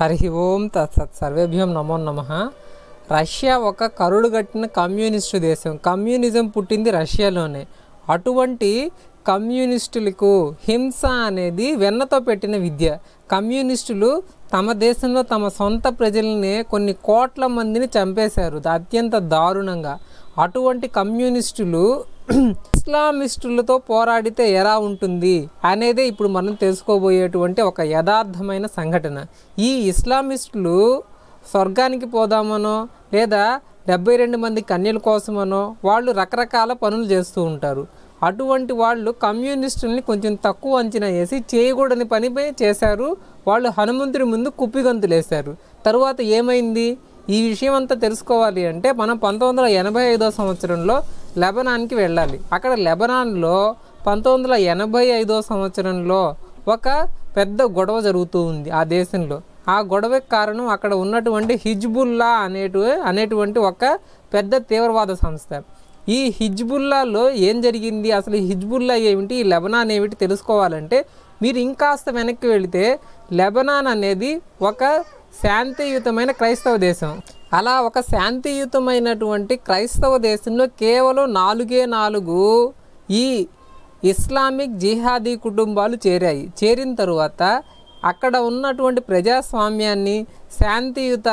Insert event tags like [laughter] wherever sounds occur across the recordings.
హరి ఓం తత్సత్ సర్వేభ్యం నమో నమ రష్యా ఒక కరుడు కట్టిన కమ్యూనిస్టు దేశం కమ్యూనిజం పుట్టింది రష్యాలోనే అటువంటి కమ్యూనిస్టులకు హింస అనేది వెన్నతో పెట్టిన విద్య కమ్యూనిస్టులు తమ దేశంలో తమ సొంత ప్రజల్ని కొన్ని కోట్ల మందిని చంపేశారు అత్యంత దారుణంగా అటువంటి కమ్యూనిస్టులు ఇస్లామిస్టులతో పోరాడితే ఎలా ఉంటుంది అనేదే ఇప్పుడు మనం తెలుసుకోబోయేటువంటి ఒక యథార్థమైన సంఘటన ఈ ఇస్లామిస్టులు స్వర్గానికి పోదామనో లేదా డెబ్బై రెండు మంది కన్యల కోసమనో వాళ్ళు రకరకాల పనులు చేస్తూ ఉంటారు అటువంటి వాళ్ళు కమ్యూనిస్టుల్ని కొంచెం తక్కువ అంచనా వేసి చేయకూడని పనిపై చేశారు వాళ్ళు హనుమంతుడి ముందు కుప్పిగంతులేశారు తరువాత ఏమైంది ఈ విషయం అంతా తెలుసుకోవాలి అంటే మనం పంతొమ్మిది వందల ఎనభై ఐదో సంవత్సరంలో లెబనాన్కి వెళ్ళాలి అక్కడ లెబనాన్లో పంతొమ్మిది వందల ఎనభై ఐదో సంవత్సరంలో ఒక పెద్ద గొడవ జరుగుతూ ఉంది ఆ దేశంలో ఆ గొడవకి కారణం అక్కడ ఉన్నటువంటి హిజ్బుల్లా అనేటు అనేటువంటి ఒక పెద్ద తీవ్రవాద సంస్థ ఈ హిజ్బుల్లాలో ఏం జరిగింది అసలు హిజ్బుల్లా ఏమిటి ఈ లెబనాన్ ఏమిటి తెలుసుకోవాలంటే మీరు ఇంకాస్త వెనక్కి వెళితే లెబనాన్ అనేది ఒక శాంతియుతమైన క్రైస్తవ దేశం అలా ఒక శాంతియుతమైనటువంటి క్రైస్తవ దేశంలో కేవలం నాలుగే నాలుగు ఈ ఇస్లామిక్ జిహాదీ కుటుంబాలు చేరాయి చేరిన తరువాత అక్కడ ఉన్నటువంటి ప్రజాస్వామ్యాన్ని శాంతియుత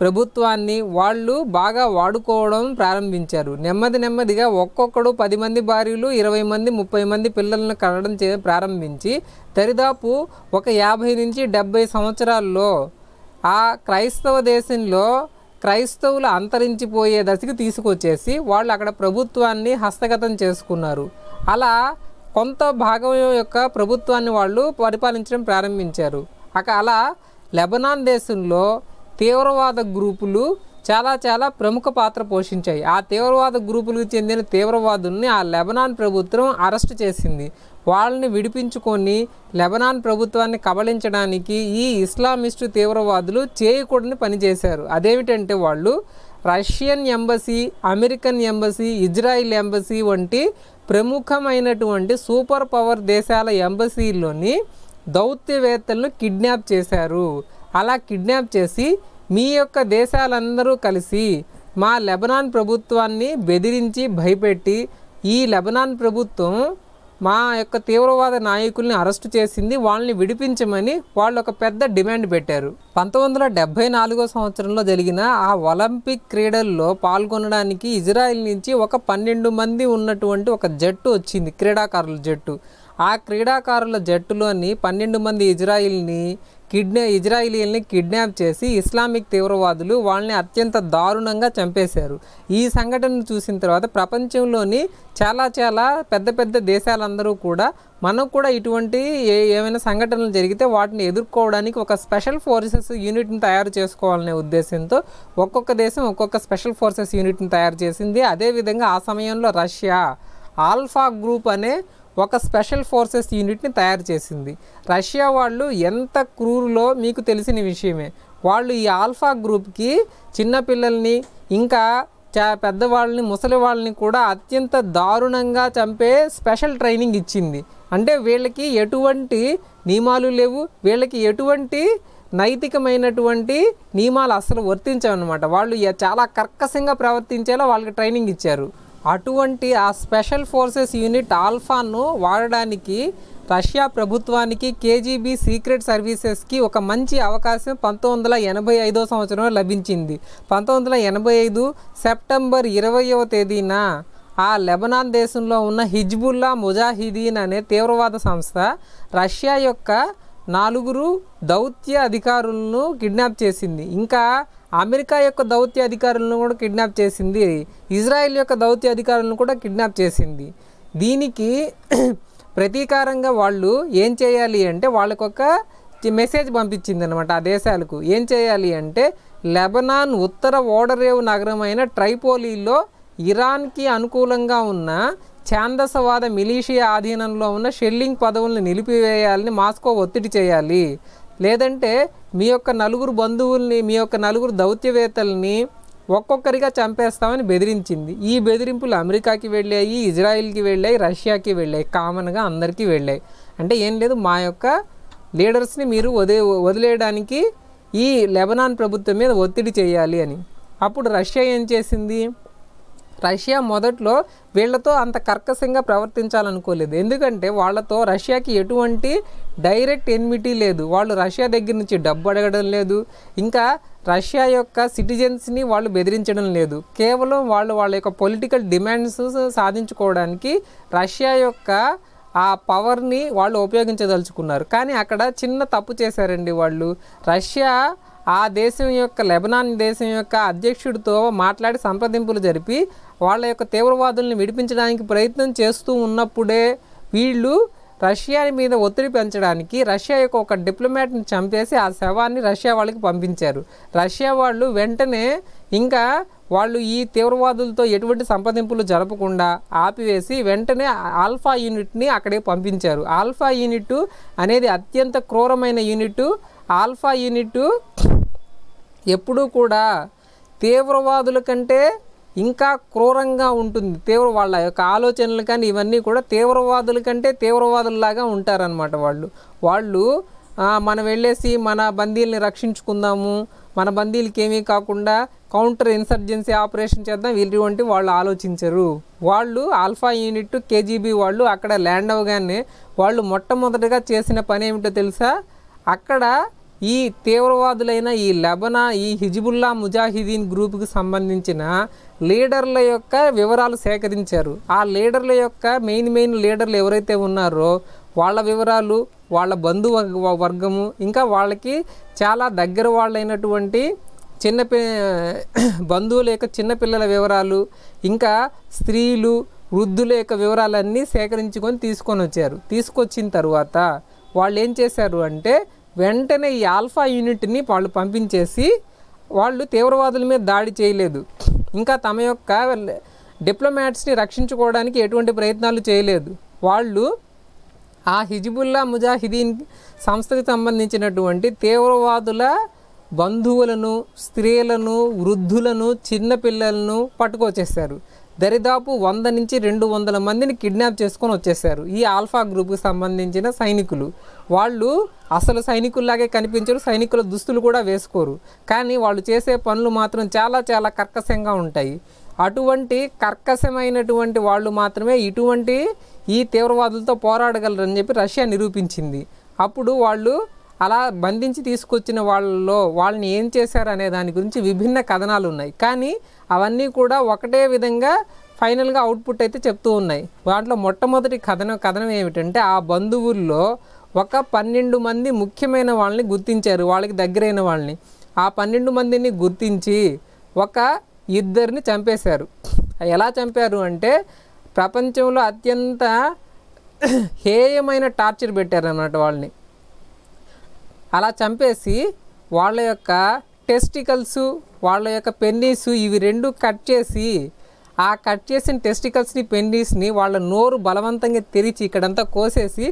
ప్రభుత్వాన్ని వాళ్ళు బాగా వాడుకోవడం ప్రారంభించారు నెమ్మది నెమ్మదిగా ఒక్కొక్కడు పది మంది భార్యలు ఇరవై మంది ముప్పై మంది పిల్లలను కనడం చే ప్రారంభించి దరిదాపు ఒక యాభై నుంచి డెబ్బై సంవత్సరాల్లో ఆ క్రైస్తవ దేశంలో క్రైస్తవులు అంతరించిపోయే దశకి తీసుకొచ్చేసి వాళ్ళు అక్కడ ప్రభుత్వాన్ని హస్తగతం చేసుకున్నారు అలా కొంత భాగం యొక్క ప్రభుత్వాన్ని వాళ్ళు పరిపాలించడం ప్రారంభించారు అక అలా లెబనాన్ దేశంలో తీవ్రవాద గ్రూపులు చాలా చాలా ప్రముఖ పాత్ర పోషించాయి ఆ తీవ్రవాద గ్రూపులకు చెందిన తీవ్రవాదుల్ని ఆ లెబనాన్ ప్రభుత్వం అరెస్ట్ చేసింది వాళ్ళని విడిపించుకొని లెబనాన్ ప్రభుత్వాన్ని కబలించడానికి ఈ ఇస్లామిస్టు తీవ్రవాదులు చేయకూడని పనిచేశారు అదేమిటంటే వాళ్ళు Russian embassy American embassy Israel embassy వంటి ప్రముఖమైనటువంటి సూపర్ పవర్ దేశాల ఎంబసీలోని దౌత్యవేత్తలను కిడ్నాప్ చేశారు అలా కిడ్నాప్ చేసి మీ యొక్క దేశాలందరూ కలిసి మా లెబనాన్ ప్రభుత్వాన్ని బెదిరించి భయపెట్టి ఈ లెబనాన్ ప్రభుత్వం మా యొక్క తీవ్రవాద నాయకుల్ని అరెస్టు చేసింది వాళ్ళని విడిపించమని వాళ్ళు ఒక పెద్ద డిమాండ్ పెట్టారు పంతొమ్మిది వందల నాలుగో సంవత్సరంలో జరిగిన ఆ ఒలింపిక్ క్రీడల్లో పాల్గొనడానికి ఇజ్రాయిల్ నుంచి ఒక పన్నెండు మంది ఉన్నటువంటి ఒక జట్టు వచ్చింది క్రీడాకారుల జట్టు ఆ క్రీడాకారుల జట్టులోని పన్నెండు మంది ఇజ్రాయిల్ని కిడ్నా ఇజ్రాయిలీల్ని కిడ్నాప్ చేసి ఇస్లామిక్ తీవ్రవాదులు వాళ్ళని అత్యంత దారుణంగా చంపేశారు ఈ సంఘటనను చూసిన తర్వాత ప్రపంచంలోని చాలా చాలా పెద్ద పెద్ద దేశాలందరూ కూడా మనం కూడా ఇటువంటి ఏ ఏమైనా సంఘటనలు జరిగితే వాటిని ఎదుర్కోవడానికి ఒక స్పెషల్ ఫోర్సెస్ యూనిట్ని తయారు చేసుకోవాలనే ఉద్దేశంతో ఒక్కొక్క దేశం ఒక్కొక్క స్పెషల్ ఫోర్సెస్ యూనిట్ని తయారు చేసింది అదేవిధంగా ఆ సమయంలో రష్యా ఆల్ఫా గ్రూప్ అనే ఒక స్పెషల్ ఫోర్సెస్ యూనిట్ని తయారు చేసింది రష్యా వాళ్ళు ఎంత క్రూరులో మీకు తెలిసిన విషయమే వాళ్ళు ఈ ఆల్ఫా గ్రూప్కి చిన్నపిల్లల్ని ఇంకా చా పెద్దవాళ్ళని ముసలి వాళ్ళని కూడా అత్యంత దారుణంగా చంపే స్పెషల్ ట్రైనింగ్ ఇచ్చింది అంటే వీళ్ళకి ఎటువంటి నియమాలు లేవు వీళ్ళకి ఎటువంటి నైతికమైనటువంటి నియమాలు అసలు వర్తించవన్నమాట వాళ్ళు చాలా కర్కశంగా ప్రవర్తించేలా వాళ్ళకి ట్రైనింగ్ ఇచ్చారు అటువంటి ఆ స్పెషల్ ఫోర్సెస్ యూనిట్ ఆల్ఫాను వాడడానికి రష్యా ప్రభుత్వానికి కేజీబీ సీక్రెట్ సర్వీసెస్కి ఒక మంచి అవకాశం పంతొమ్మిది వందల ఎనభై ఐదో సంవత్సరంలో లభించింది పంతొమ్మిది వందల ఎనభై ఐదు సెప్టెంబర్ ఇరవయవ తేదీన ఆ లెబనాన్ దేశంలో ఉన్న హిజ్బుల్లా ముజాహిదీన్ అనే తీవ్రవాద సంస్థ రష్యా యొక్క నాలుగురు దౌత్య అధికారులను కిడ్నాప్ చేసింది ఇంకా అమెరికా యొక్క దౌత్య అధికారులను కూడా కిడ్నాప్ చేసింది ఇజ్రాయెల్ యొక్క దౌత్య అధికారులను కూడా కిడ్నాప్ చేసింది దీనికి [clears throat] ప్రతీకారంగా వాళ్ళు ఏం చేయాలి అంటే వాళ్ళకొక మెసేజ్ పంపించింది అనమాట ఆ దేశాలకు ఏం చేయాలి అంటే లెబనాన్ ఉత్తర ఓడరేవు నగరమైన ట్రైపోలీలో ఇరాన్కి అనుకూలంగా ఉన్న ఛాందసవాద మిలీషియా ఆధీనంలో ఉన్న షెల్లింగ్ పదవులను నిలిపివేయాలని మాస్కో ఒత్తిడి చేయాలి లేదంటే మీ యొక్క నలుగురు బంధువుల్ని మీ యొక్క నలుగురు దౌత్యవేత్తల్ని ఒక్కొక్కరిగా చంపేస్తామని బెదిరించింది ఈ బెదిరింపులు అమెరికాకి వెళ్ళాయి ఇజ్రాయిల్కి వెళ్ళాయి రష్యాకి వెళ్ళాయి కామన్గా అందరికీ వెళ్ళాయి అంటే ఏం లేదు మా యొక్క లీడర్స్ని మీరు వదే వదిలేయడానికి ఈ లెబనాన్ ప్రభుత్వం మీద ఒత్తిడి చేయాలి అని అప్పుడు రష్యా ఏం చేసింది రష్యా మొదట్లో వీళ్లతో అంత కర్కశంగా ప్రవర్తించాలనుకోలేదు ఎందుకంటే వాళ్ళతో రష్యాకి ఎటువంటి డైరెక్ట్ ఎన్మిటీ లేదు వాళ్ళు రష్యా దగ్గర నుంచి డబ్బు అడగడం లేదు ఇంకా రష్యా యొక్క సిటిజన్స్ని వాళ్ళు బెదిరించడం లేదు కేవలం వాళ్ళు వాళ్ళ యొక్క పొలిటికల్ డిమాండ్స్ సాధించుకోవడానికి రష్యా యొక్క ఆ పవర్ని వాళ్ళు ఉపయోగించదలుచుకున్నారు కానీ అక్కడ చిన్న తప్పు చేశారండి వాళ్ళు రష్యా ఆ దేశం యొక్క లెబనాన్ దేశం యొక్క అధ్యక్షుడితో మాట్లాడి సంప్రదింపులు జరిపి వాళ్ళ యొక్క తీవ్రవాదుల్ని విడిపించడానికి ప్రయత్నం చేస్తూ ఉన్నప్పుడే వీళ్ళు రష్యా మీద ఒత్తిడి పెంచడానికి రష్యా యొక్క ఒక డిప్లొమాట్ని చంపేసి ఆ శవాన్ని రష్యా వాళ్ళకి పంపించారు రష్యా వాళ్ళు వెంటనే ఇంకా వాళ్ళు ఈ తీవ్రవాదులతో ఎటువంటి సంప్రదింపులు జరపకుండా ఆపివేసి వెంటనే ఆల్ఫా యూనిట్ని అక్కడికి పంపించారు ఆల్ఫా యూనిట్ అనేది అత్యంత క్రూరమైన యూనిట్ ఆల్ఫా యూనిట్ ఎప్పుడూ కూడా తీవ్రవాదుల కంటే ఇంకా క్రూరంగా ఉంటుంది తీవ్ర వాళ్ళ యొక్క ఆలోచనలు కానీ ఇవన్నీ కూడా తీవ్రవాదుల కంటే తీవ్రవాదుల్లాగా ఉంటారనమాట వాళ్ళు వాళ్ళు మనం వెళ్ళేసి మన బందీల్ని రక్షించుకుందాము మన బందీలకి ఏమీ కాకుండా కౌంటర్ ఇన్సర్జెన్సీ ఆపరేషన్ చేద్దాం వీళ్ళు వంటి వాళ్ళు ఆలోచించరు వాళ్ళు ఆల్ఫా యూనిట్ కేజీబీ వాళ్ళు అక్కడ ల్యాండ్ అవగానే వాళ్ళు మొట్టమొదటిగా చేసిన పని ఏమిటో తెలుసా అక్కడ ఈ తీవ్రవాదులైన ఈ లెబనా ఈ హిజిబుల్లా ముజాహిదీన్ గ్రూప్కి సంబంధించిన లీడర్ల యొక్క వివరాలు సేకరించారు ఆ లీడర్ల యొక్క మెయిన్ మెయిన్ లీడర్లు ఎవరైతే ఉన్నారో వాళ్ళ వివరాలు వాళ్ళ బంధు వర్గము ఇంకా వాళ్ళకి చాలా దగ్గర వాళ్ళైనటువంటి చిన్న బంధువుల యొక్క చిన్నపిల్లల వివరాలు ఇంకా స్త్రీలు వృద్ధుల యొక్క వివరాలన్నీ సేకరించుకొని తీసుకొని వచ్చారు తీసుకొచ్చిన తర్వాత వాళ్ళు ఏం చేశారు అంటే వెంటనే ఈ ఆల్ఫా యూనిట్ని వాళ్ళు పంపించేసి వాళ్ళు తీవ్రవాదుల మీద దాడి చేయలేదు ఇంకా తమ యొక్క డిప్లొమాట్స్ని రక్షించుకోవడానికి ఎటువంటి ప్రయత్నాలు చేయలేదు వాళ్ళు ఆ హిజిబుల్లా ముజాహిదీన్ సంస్థకి సంబంధించినటువంటి తీవ్రవాదుల బంధువులను స్త్రీలను వృద్ధులను చిన్నపిల్లలను పట్టుకొచ్చేస్తారు దరిదాపు వంద నుంచి రెండు వందల మందిని కిడ్నాప్ చేసుకొని వచ్చేసారు ఈ ఆల్ఫా గ్రూప్కి సంబంధించిన సైనికులు వాళ్ళు అసలు సైనికుల్లాగే కనిపించరు సైనికుల దుస్తులు కూడా వేసుకోరు కానీ వాళ్ళు చేసే పనులు మాత్రం చాలా చాలా కర్కశంగా ఉంటాయి అటువంటి కర్కశమైనటువంటి వాళ్ళు మాత్రమే ఇటువంటి ఈ తీవ్రవాదులతో పోరాడగలరని చెప్పి రష్యా నిరూపించింది అప్పుడు వాళ్ళు అలా బంధించి తీసుకొచ్చిన వాళ్ళలో వాళ్ళని ఏం చేశారు అనే దాని గురించి విభిన్న కథనాలు ఉన్నాయి కానీ అవన్నీ కూడా ఒకటే విధంగా ఫైనల్గా అవుట్పుట్ అయితే చెప్తూ ఉన్నాయి దాంట్లో మొట్టమొదటి కథనం కథనం ఏమిటంటే ఆ బంధువుల్లో ఒక పన్నెండు మంది ముఖ్యమైన వాళ్ళని గుర్తించారు వాళ్ళకి దగ్గరైన వాళ్ళని ఆ పన్నెండు మందిని గుర్తించి ఒక ఇద్దరిని చంపేశారు ఎలా చంపారు అంటే ప్రపంచంలో అత్యంత హేయమైన టార్చర్ పెట్టారు అన్నమాట వాళ్ళని అలా చంపేసి వాళ్ళ యొక్క టెస్టికల్స్ వాళ్ళ యొక్క పెన్నీస్ ఇవి రెండు కట్ చేసి ఆ కట్ చేసిన టెస్టికల్స్ని పెన్నీస్ని వాళ్ళ నోరు బలవంతంగా తెరిచి ఇక్కడంతా కోసేసి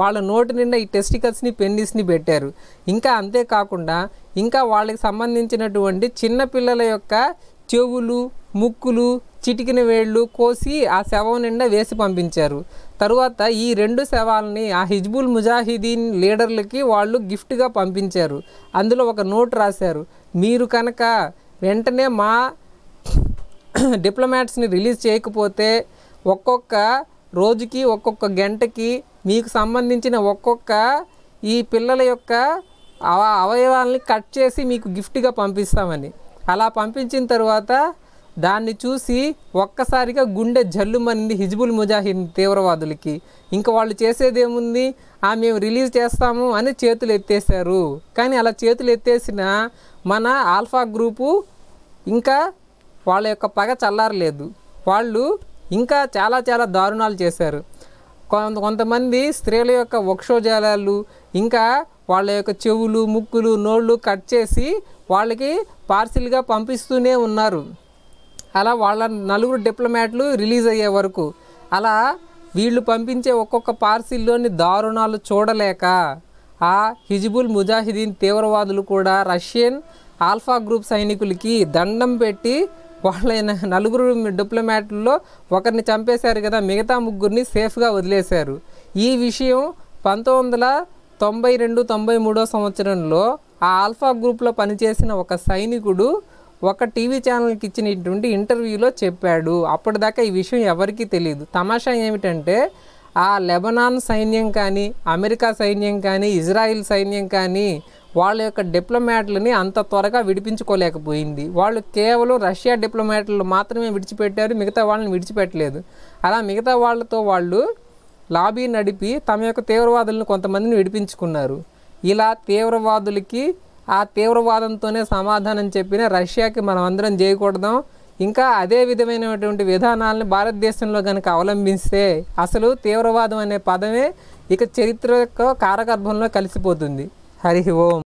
వాళ్ళ నోటి నిండా ఈ టెస్టికల్స్ని పెన్నీస్ని పెట్టారు ఇంకా అంతేకాకుండా ఇంకా వాళ్ళకి సంబంధించినటువంటి చిన్నపిల్లల యొక్క చెవులు ముక్కులు చిటికిన వేళ్ళు కోసి ఆ శవం నిండా వేసి పంపించారు తరువాత ఈ రెండు శవాలని ఆ హిజ్బుల్ ముజాహిదీన్ లీడర్లకి వాళ్ళు గిఫ్ట్గా పంపించారు అందులో ఒక నోట్ రాశారు మీరు కనుక వెంటనే మా డిప్లొమాట్స్ని రిలీజ్ చేయకపోతే ఒక్కొక్క రోజుకి ఒక్కొక్క గంటకి మీకు సంబంధించిన ఒక్కొక్క ఈ పిల్లల యొక్క అవయవాల్ని కట్ చేసి మీకు గిఫ్ట్గా పంపిస్తామని అలా పంపించిన తర్వాత దాన్ని చూసి ఒక్కసారిగా గుండె జల్లుమనింది హిజ్బుల్ ముజాహిద్ తీవ్రవాదులకి ఇంకా వాళ్ళు చేసేదేముంది ఆ మేము రిలీజ్ చేస్తాము అని చేతులు ఎత్తేసారు కానీ అలా చేతులు ఎత్తేసిన మన ఆల్ఫా గ్రూపు ఇంకా వాళ్ళ యొక్క పగ చల్లారలేదు వాళ్ళు ఇంకా చాలా చాలా దారుణాలు చేశారు కొంత కొంతమంది స్త్రీల యొక్క వక్షోజాలాలు ఇంకా వాళ్ళ యొక్క చెవులు ముక్కులు నోళ్ళు కట్ చేసి వాళ్ళకి పార్సిల్గా పంపిస్తూనే ఉన్నారు అలా వాళ్ళ నలుగురు డిప్లొమాట్లు రిలీజ్ అయ్యే వరకు అలా వీళ్ళు పంపించే ఒక్కొక్క పార్సీల్లోని దారుణాలు చూడలేక ఆ హిజ్బుల్ ముజాహిదీన్ తీవ్రవాదులు కూడా రష్యన్ ఆల్ఫా గ్రూప్ సైనికులకి దండం పెట్టి వాళ్ళ నలుగురు డిప్లొమాట్లలో ఒకరిని చంపేశారు కదా మిగతా ముగ్గురిని సేఫ్గా వదిలేశారు ఈ విషయం పంతొమ్మిది వందల తొంభై రెండు తొంభై మూడో సంవత్సరంలో ఆ ఆల్ఫా గ్రూప్లో పనిచేసిన ఒక సైనికుడు ఒక టీవీ ఛానల్కి ఇచ్చినటువంటి ఇంటర్వ్యూలో చెప్పాడు అప్పటిదాకా ఈ విషయం ఎవరికీ తెలియదు తమాషా ఏమిటంటే ఆ లెబనాన్ సైన్యం కానీ అమెరికా సైన్యం కానీ ఇజ్రాయిల్ సైన్యం కానీ వాళ్ళ యొక్క డిప్లొమాట్లని అంత త్వరగా విడిపించుకోలేకపోయింది వాళ్ళు కేవలం రష్యా డిప్లొమాట్లు మాత్రమే విడిచిపెట్టారు మిగతా వాళ్ళని విడిచిపెట్టలేదు అలా మిగతా వాళ్ళతో వాళ్ళు లాబీ నడిపి తమ యొక్క తీవ్రవాదులను కొంతమందిని విడిపించుకున్నారు ఇలా తీవ్రవాదులకి ఆ తీవ్రవాదంతోనే సమాధానం చెప్పిన రష్యాకి మనం అందరం చేయకూడదాం ఇంకా అదే విధమైనటువంటి విధానాలను భారతదేశంలో కనుక అవలంబిస్తే అసలు తీవ్రవాదం అనే పదమే ఇక చరిత్ర యొక్క కారగర్భంలో కలిసిపోతుంది హరి ఓం